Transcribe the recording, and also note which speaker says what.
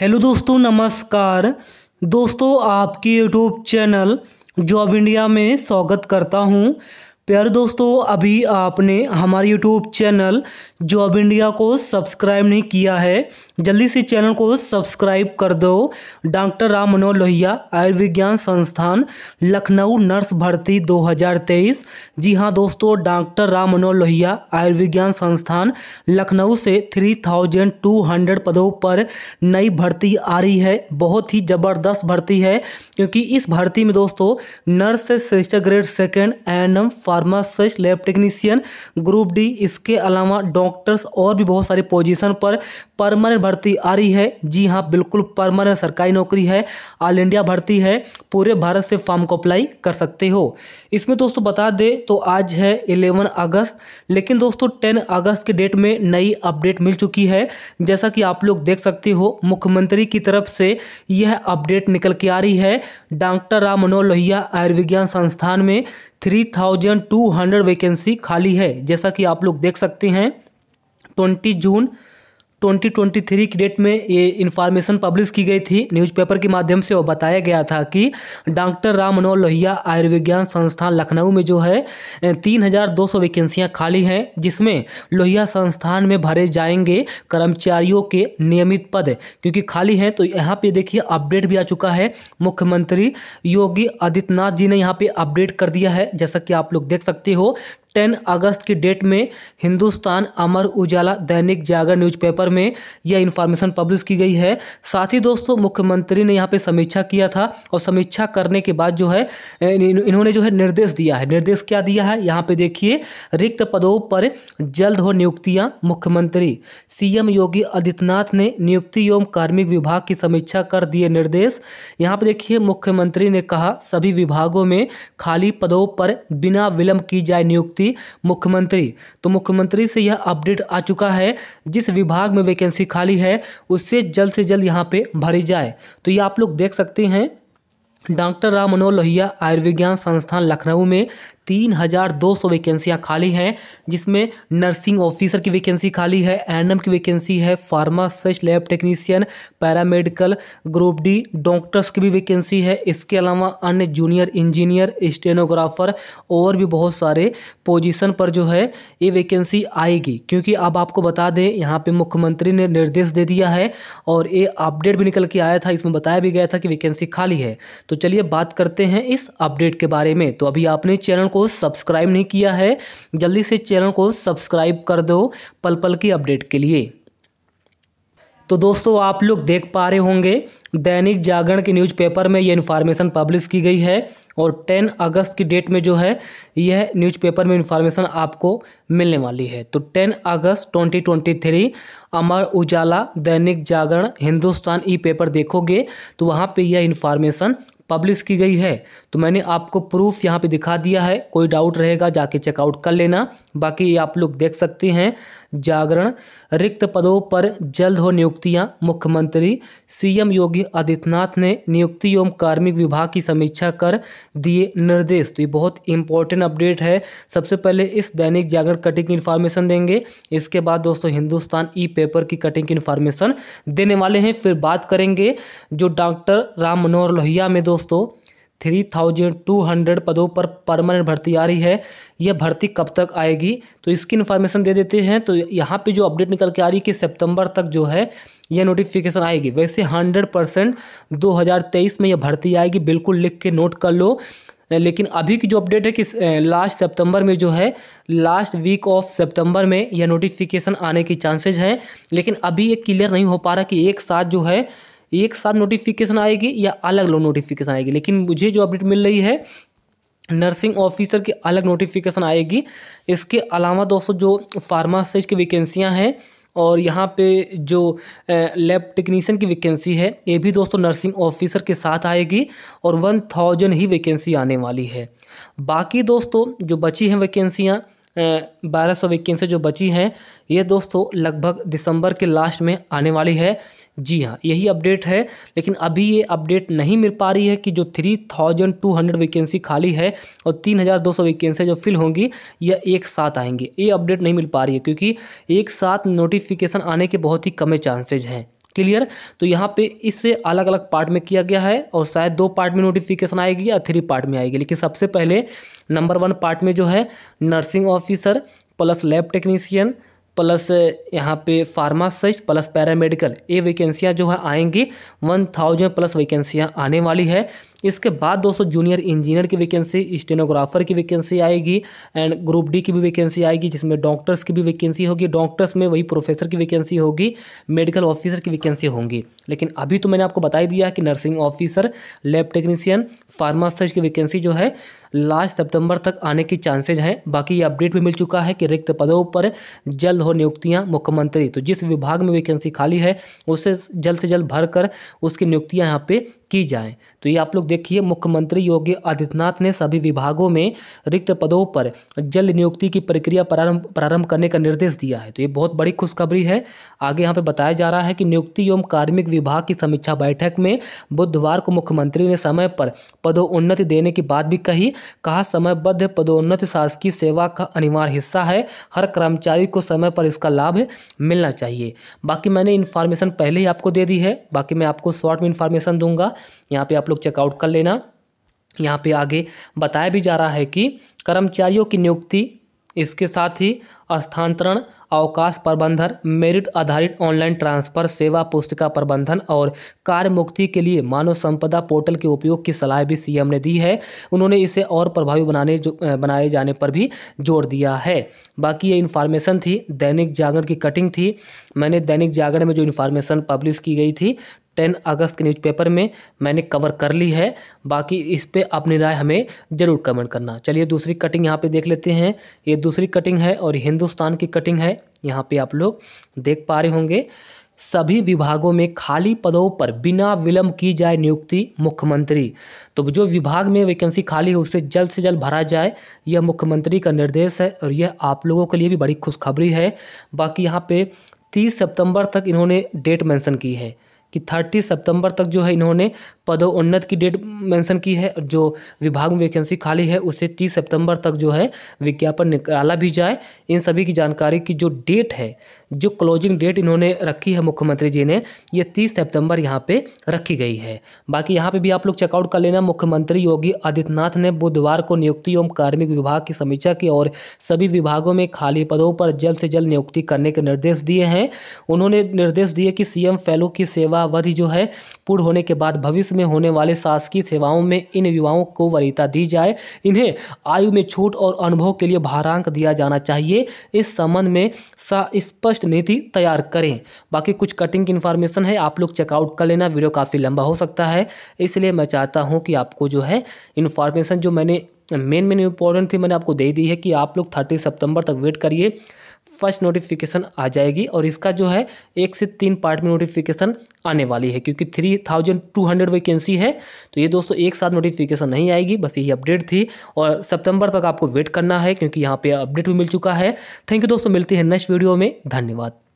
Speaker 1: hello दोस्तों नमस्कार दोस्तों आपके यूट्यूब चैनल जॉब इंडिया में स्वागत करता हूं प्यारे दोस्तों अभी आपने हमारे यूट्यूब चैनल जो अब इंडिया को सब्सक्राइब नहीं किया है जल्दी से चैनल को सब्सक्राइब कर दो डॉक्टर राम मनोहर लोहिया आयुर्विज्ञान संस्थान लखनऊ नर्स भर्ती 2023 जी हाँ दोस्तों डॉक्टर राम मनोहर लोहिया आयुर्विज्ञान संस्थान लखनऊ से 3,200 पदों पर नई भर्ती आ रही है बहुत ही ज़बरदस्त भर्ती है क्योंकि इस भर्ती में दोस्तों nurse sister grade second and pharmacist lab technician group D इसके अलावा डॉक्टर्स और भी बहुत सारी पोजीशन पर परमानेंट भर्ती आ रही है जी हाँ बिल्कुल परमानेंट सरकारी नौकरी है ऑल इंडिया भर्ती है पूरे भारत से फॉर्म को अप्लाई कर सकते हो इसमें दोस्तों बता दे तो आज है इलेवन अगस्त लेकिन दोस्तों टेन अगस्त के डेट में नई अपडेट मिल चुकी है जैसा कि आप लोग देख सकते हो मुख्यमंत्री की तरफ से यह अपडेट निकल के आ रही है डॉक्टर राम मनोहर लोहिया आयुर्विज्ञान संस्थान में three thousand two hundred vacancy खाली है जैसा कि आप लोग देख सकते हैं ट्वेंटी जून 2023 की डेट में ये इन्फॉर्मेशन पब्लिश की गई थी न्यूज़पेपर के माध्यम से और बताया गया था कि डॉक्टर राम मनोहर लोहिया आयुर्विज्ञान संस्थान लखनऊ में जो है 3,200 वैकेंसियां खाली हैं जिसमें लोहिया संस्थान में भरे जाएंगे कर्मचारियों के नियमित पद क्योंकि खाली हैं तो यहाँ पर देखिए अपडेट भी आ चुका है मुख्यमंत्री योगी आदित्यनाथ जी ने यहाँ पर अपडेट कर दिया है जैसा कि आप लोग देख सकते हो 10 अगस्त की डेट में हिंदुस्तान अमर उजाला दैनिक जागरण न्यूज़पेपर में यह इन्फॉर्मेशन पब्लिश की गई है साथ ही दोस्तों मुख्यमंत्री ने यहाँ पे समीक्षा किया था और समीक्षा करने के बाद जो है इन्होंने जो है निर्देश दिया है निर्देश क्या दिया है यहाँ पे देखिए रिक्त पदों पर जल्द हो नियुक्तियाँ मुख्यमंत्री सीएम योगी आदित्यनाथ ने नियुक्ति एवं कार्मिक विभाग की समीक्षा कर दिए निर्देश यहाँ पर देखिए मुख्यमंत्री ने कहा सभी विभागों में खाली पदों पर बिना विलंब की जाए नियुक्ति थी मुख्यमंत्री तो मुख्यमंत्री से यह अपडेट आ चुका है जिस विभाग में वैकेंसी खाली है उससे जल्द से जल्द यहाँ पे भरी जाए तो ये आप लोग देख सकते हैं डॉक्टर राम मनोहर लोहिया आयुर्विज्ञान संस्थान लखनऊ में तीन हज़ार दो सौ वैकेंसियाँ खाली हैं जिसमें नर्सिंग ऑफिसर की वैकेंसी खाली है एन की वैकेंसी है pharmacist lab technician paramedical group D doctors की भी वैकेंसी है इसके अलावा अन्य जूनियर इंजीनियर स्टेनोग्राफर और भी बहुत सारे पोजिशन पर जो है ये वैकेंसी आएगी क्योंकि अब आपको बता दें यहाँ पे मुख्यमंत्री ने निर्देश दे दिया है और ये अपडेट भी निकल के आया था इसमें बताया भी गया था कि वैकेंसी खाली है तो चलिए बात करते हैं इस अपडेट के बारे में तो अभी आपने चैनल को को सब्सक्राइब नहीं किया है जल्दी से चैनल को सब्सक्राइब कर दो पल पल की अपडेट के लिए तो दोस्तों आप लोग देख पा रहे होंगे दैनिक जागरण के न्यूज़पेपर में यह इन्फॉर्मेशन पब्लिश की गई है और 10 अगस्त की डेट में जो है यह न्यूज़पेपर में इन्फॉर्मेशन आपको मिलने वाली है तो 10 अगस्त 2023 अमर उजाला दैनिक जागरण हिंदुस्तान ई पेपर देखोगे तो वहाँ पे यह इन्फॉर्मेशन पब्लिश की गई है तो मैंने आपको प्रूफ यहाँ पे दिखा दिया है कोई डाउट रहेगा जाके चेकआउट कर लेना बाकी आप लोग देख सकते हैं जागरण रिक्त पदों पर जल्द हो नियुक्तियां मुख्यमंत्री सीएम योगी आदित्यनाथ ने नियुक्ति एवं कार्मिक विभाग की समीक्षा कर दिए निर्देश तो ये बहुत इंपॉर्टेंट अपडेट है सबसे पहले इस दैनिक जागरण कटिंग की इन्फॉर्मेशन देंगे इसके बाद दोस्तों हिंदुस्तान ई पेपर की कटिंग की इन्फॉर्मेशन देने वाले हैं फिर बात करेंगे जो डॉक्टर राम मनोहर लोहिया में दोस्तों थ्री थाउजेंड टू हंड्रेड पदों पर परमानेंट भर्ती आ रही है यह भर्ती कब तक आएगी तो इसकी इन्फॉर्मेशन दे देते हैं तो यहाँ पे जो अपडेट निकल के आ रही है कि सितंबर तक जो है यह नोटिफिकेशन आएगी वैसे हंड्रेड परसेंट दो हज़ार तेईस में यह भर्ती आएगी बिल्कुल लिख के नोट कर लो लेकिन अभी की जो अपडेट है कि लास्ट सितंबर में जो है लास्ट वीक ऑफ सितंबर में यह नोटिफिकेशन आने के चांसेज हैं लेकिन अभी ये क्लियर नहीं हो पा रहा कि एक साथ जो है एक साथ नोटिफिकेशन आएगी या अलग लो नोटिफिकेशन आएगी लेकिन मुझे जो अपडेट मिल रही है नर्सिंग ऑफिसर की अलग नोटिफिकेशन आएगी इसके अलावा दोस्तों जो फार्मासिस्ट की वैकेंसियाँ हैं और यहाँ पे जो लैब टेक्नीशियन की वैकेंसी है ये भी दोस्तों नर्सिंग ऑफिसर के साथ आएगी और वन थाउजेंड ही वैकेंसी आने वाली है बाकी दोस्तों जो बची हैं वैकेंसियाँ बारह सौ वैकेंसी जो बची हैं ये दोस्तों लगभग दिसंबर के लास्ट में आने वाली है जी हाँ यही अपडेट है लेकिन अभी ये अपडेट नहीं मिल पा रही है कि जो three thousand two hundred vacancy खाली है और तीन हज़ार दो सौ वैकेंसियाँ जो फिल होंगी यह एक साथ आएंगी ये अपडेट नहीं मिल पा रही है क्योंकि एक साथ नोटिफिकेशन आने के बहुत ही कमे चांसेज हैं क्लियर तो यहाँ पे इसे अलग अलग पार्ट में किया गया है और शायद दो पार्ट में नोटिफिकेशन आएगी या थ्री पार्ट में आएगी लेकिन सबसे पहले नंबर वन पार्ट में जो है nursing officer plus lab technician plus यहाँ पे फार्मासिस्ट प्लस पैरामेडिकल ये वैकेंसियाँ जो है आएंगी वन थाउजेंड प्लस वैकेंसियाँ आने वाली है इसके बाद दोस्तों जूनियर इंजीनियर की वैकेंसी स्टेनोग्राफर की वैकेंसी आएगी एंड ग्रुप डी की भी वैकेंसी आएगी जिसमें डॉक्टर्स की भी वैकेंसी होगी डॉक्टर्स में वही प्रोफेसर की वैकेंसी होगी मेडिकल ऑफिसर की वैकेंसी होंगी लेकिन अभी तो मैंने आपको बता ही दिया कि nursing officer lab technician pharmacist की वैकेंसी जो है लास्ट सितंबर तक आने की चांसेज हैं बाकी ये अपडेट भी मिल चुका है कि रिक्त पदों पर जल्द हो नियुक्तियां मुख्यमंत्री तो जिस विभाग में वैकेंसी खाली है उसे जल्द से जल्द भर कर उसकी नियुक्तियाँ यहाँ पे की जाए तो ये आप लोग देखिए मुख्यमंत्री योगी आदित्यनाथ ने सभी विभागों में रिक्त पदों पर जल्द नियुक्ति की प्रक्रिया प्रारंभ प्रारंभ करने का निर्देश दिया है तो ये बहुत बड़ी खुशखबरी है आगे यहाँ पर बताया जा रहा है कि नियुक्ति एवं कार्मिक विभाग की समीक्षा बैठक में बुधवार को मुख्यमंत्री ने समय पर पदोन्नति देने की बात भी कही कहा समयबद्ध पदोन्नति शासकीय सेवा का अनिवार्य हिस्सा है हर कर्मचारी को समय पर इसका लाभ मिलना चाहिए बाकी मैंने इन्फॉर्मेशन पहले ही आपको दे दी है बाकी मैं आपको शॉर्ट में इन्फॉर्मेशन दूंगा यहाँ पे आप लोग चेकआउट कर लेना यहाँ पे आगे बताया भी जा रहा है कि कर्मचारियों की नियुक्ति इसके साथ ही स्थानांतरण अवकाश प्रबंधन मेरिट आधारित ऑनलाइन ट्रांसफर सेवा पुस्तिका प्रबंधन और कार्य मुक्ति के लिए मानव संपदा पोर्टल के उपयोग की सलाह भी सीएम ने दी है उन्होंने इसे और प्रभावी बनाने जो बनाए जाने पर भी जोर दिया है बाकी ये इन्फॉर्मेशन थी दैनिक जागरण की कटिंग थी मैंने दैनिक जागरण में जो इन्फॉर्मेशन पब्लिश की गई थी टेन अगस्त के न्यूज़पेपर में मैंने कवर कर ली है बाकी इस पर अपनी राय हमें ज़रूर कमेंट करना चलिए दूसरी कटिंग यहाँ पे देख लेते हैं ये दूसरी कटिंग है और हिंदुस्तान की कटिंग है यहाँ पे आप लोग देख पा रहे होंगे सभी विभागों में खाली पदों पर बिना विलंब की जाए नियुक्ति मुख्यमंत्री तो जो विभाग में वैकेंसी खाली है उसे जल्द से जल्द भरा जाए यह मुख्यमंत्री का निर्देश है और यह आप लोगों के लिए भी बड़ी खुशखबरी है बाकी यहाँ पर तीस सितंबर तक इन्होंने डेट मैंसन की है कि 30 सितंबर तक जो है इन्होंने पदोन्नत की डेट मेंशन की है जो विभाग में वैकेंसी खाली है उसे तीस सितंबर तक जो है विज्ञापन निकाला भी जाए इन सभी की जानकारी की जो डेट है जो क्लोजिंग डेट इन्होंने रखी है मुख्यमंत्री जी ने ये तीस सितंबर यहाँ पे रखी गई है बाकी यहाँ पे भी आप लोग चेकआउट कर लेना मुख्यमंत्री योगी आदित्यनाथ ने बुधवार को नियुक्ति एवं कार्मिक विभाग की समीक्षा की और सभी विभागों में खाली पदों पर जल्द से जल्द नियुक्ति करने के निर्देश दिए हैं उन्होंने निर्देश दिए कि सी फेलो की सेवावधि जो है पूर्ण होने के बाद भविष्य में में होने वाले शासकीय सेवाओं में इन युवाओं को वरीयता दी जाए इन्हें आयु में छूट और अनुभव के लिए भारांक दिया जाना चाहिए इस संबंध में स्पष्ट नीति तैयार करें बाकी कुछ कटिंग की इन्फॉर्मेशन है आप लोग चेकआउट कर लेना वीडियो काफ़ी लंबा हो सकता है इसलिए मैं चाहता हूँ कि आपको जो है इन्फॉर्मेशन जो मैंने मेन मेन इंपॉर्टेंट थी मैंने आपको दे दी है कि आप लोग थर्टी सितंबर तक वेट करिए फर्स्ट नोटिफिकेशन आ जाएगी और इसका जो है एक से तीन पार्ट में नोटिफिकेशन आने वाली है क्योंकि three thousand two hundred vacancy है तो ये दोस्तों एक साथ नोटिफिकेशन नहीं आएगी बस यही अपडेट थी और सितंबर तक आपको वेट करना है क्योंकि यहाँ पे अपडेट भी मिल चुका है थैंक यू दोस्तों मिलती है नेक्स्ट वीडियो में धन्यवाद